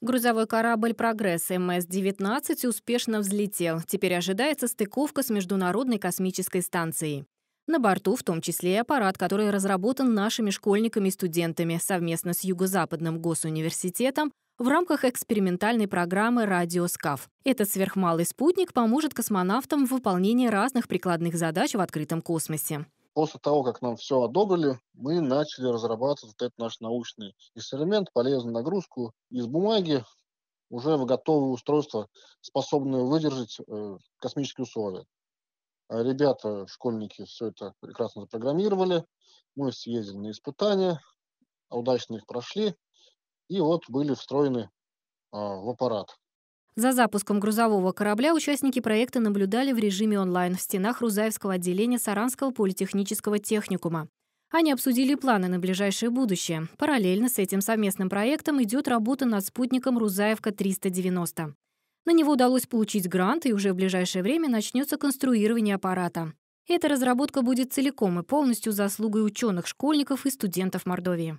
Грузовой корабль «Прогресс» МС-19 успешно взлетел. Теперь ожидается стыковка с Международной космической станцией. На борту в том числе и аппарат, который разработан нашими школьниками и студентами совместно с Юго-Западным госуниверситетом в рамках экспериментальной программы «Радиоскаф». Этот сверхмалый спутник поможет космонавтам в выполнении разных прикладных задач в открытом космосе. После того, как нам все одобрили, мы начали разрабатывать вот этот наш научный эксперимент, полезную нагрузку из бумаги уже в готовые устройство, способное выдержать э, космические условия. А ребята, школьники, все это прекрасно запрограммировали. Мы съездили на испытания, удачно их прошли и вот были встроены э, в аппарат. За запуском грузового корабля участники проекта наблюдали в режиме онлайн в стенах Рузаевского отделения Саранского политехнического техникума. Они обсудили планы на ближайшее будущее. Параллельно с этим совместным проектом идет работа над спутником «Рузаевка-390». На него удалось получить грант, и уже в ближайшее время начнется конструирование аппарата. Эта разработка будет целиком и полностью заслугой ученых, школьников и студентов Мордовии.